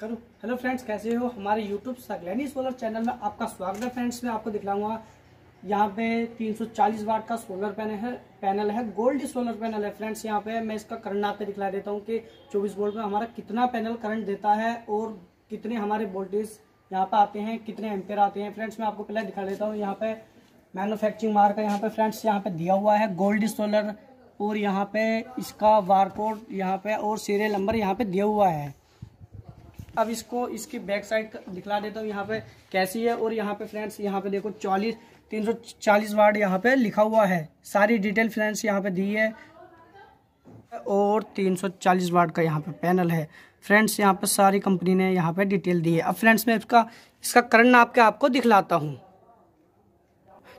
करो hello friends कैसे हो हमारे यूट्यूब सगलैनी सोलर चैनल में आपका स्वागत है फ्रेंड्स मैं आपको दिखलाऊंगा यहाँ पे 340 वाट का सोलर पैनल है पैनल है गोल्ड सोलर पैनल है फ्रेंड्स यहाँ पे मैं इसका करंट आपको दिखला देता हूँ कि 24 वोल्ट में हमारा कितना पैनल करंट देता है और कितने हमारे वोल्टेज यहाँ पे आते हैं कितने एम्पेयर आते हैं फ्रेंड्स मैं आपको पहले दिखा देता हूँ यहाँ पे मैनुफैक्चरिंग मार्क यहाँ पे फ्रेंड्स यहाँ पे दिया हुआ है गोल्ड सोलर और यहाँ पे इसका वार कोड यहाँ पे और सीरियल नंबर यहाँ पे दिया हुआ है अब इसको इसकी बैक साइड दिखला देता हूँ यहाँ पे कैसी है और यहाँ पे फ्रेंड्स यहाँ पे देखो चालीस तीन सौ चालीस वार्ड यहाँ पे लिखा हुआ है सारी डिटेल फ्रेंड्स यहाँ पे दी है और तीन सौ चालीस वार्ड का यहाँ पे पैनल है फ्रेंड्स यहाँ पे सारी कंपनी ने यहाँ पे डिटेल दी है अब फ्रेंड्स मैं इसका इसका करंट आपके आपको दिखलाता हूँ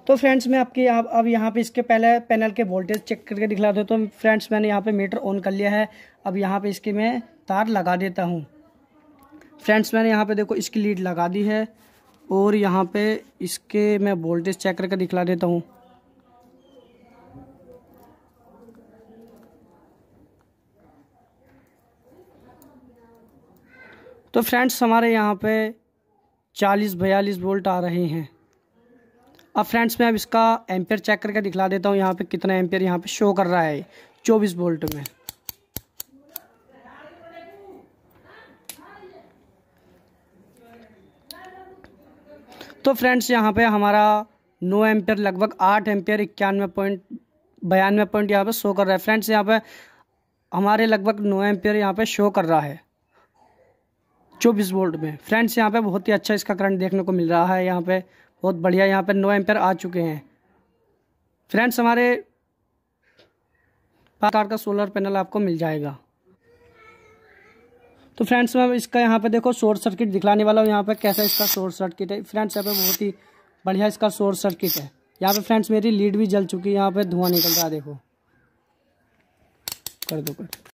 तो फ्रेंड्स मैं आपके यहाँ अब यहाँ पे इसके पहले पैनल के वोल्टेज चेक करके दिखलाता हूँ तो फ्रेंड्स मैंने यहाँ पे मीटर ऑन कर लिया है अब यहाँ पे इसके मैं तार लगा देता हूँ फ्रेंड्स मैंने यहाँ पे देखो इसकी लीड लगा दी है और यहाँ पे इसके मैं वोल्टेज चेक करके दिखला देता हूँ तो फ्रेंड्स हमारे यहाँ पे 40 बयालीस वोल्ट आ रहे हैं अब फ्रेंड्स मैं अब इसका एम्पेयर चेक करके दिखला देता हूँ यहाँ पे कितना एम्पेयर यहाँ पे शो कर रहा है 24 वोल्ट में तो फ्रेंड्स यहाँ पे हमारा नो एम्पेयर लगभग आठ एम्पेयर इक्यानवे पॉइंट बयानवे पॉइंट यहाँ पे शो कर रहा है फ्रेंड्स यहाँ पे हमारे लगभग नो एम्पेयर यहाँ पे शो कर रहा है चौबीस वोल्ट में फ्रेंड्स यहाँ पे बहुत ही अच्छा इसका करंट देखने को मिल रहा है यहाँ पे बहुत बढ़िया यहाँ पे नो एम्पेयर आ चुके हैं फ्रेंड्स हमारे प्रकार का सोलर पैनल आपको मिल जाएगा तो फ्रेंड्स मैं इसका यहाँ पे देखो शॉर्ट सर्किट दिखलाने वाला हूँ यहाँ पे कैसा इसका शॉर्ट सर्किट है फ्रेंड्स यहाँ पे बहुत ही बढ़िया इसका शॉर्ट सर्किट है यहाँ पे फ्रेंड्स मेरी लीड भी जल चुकी है यहाँ पे धुआं निकल रहा है देखो कर दो कर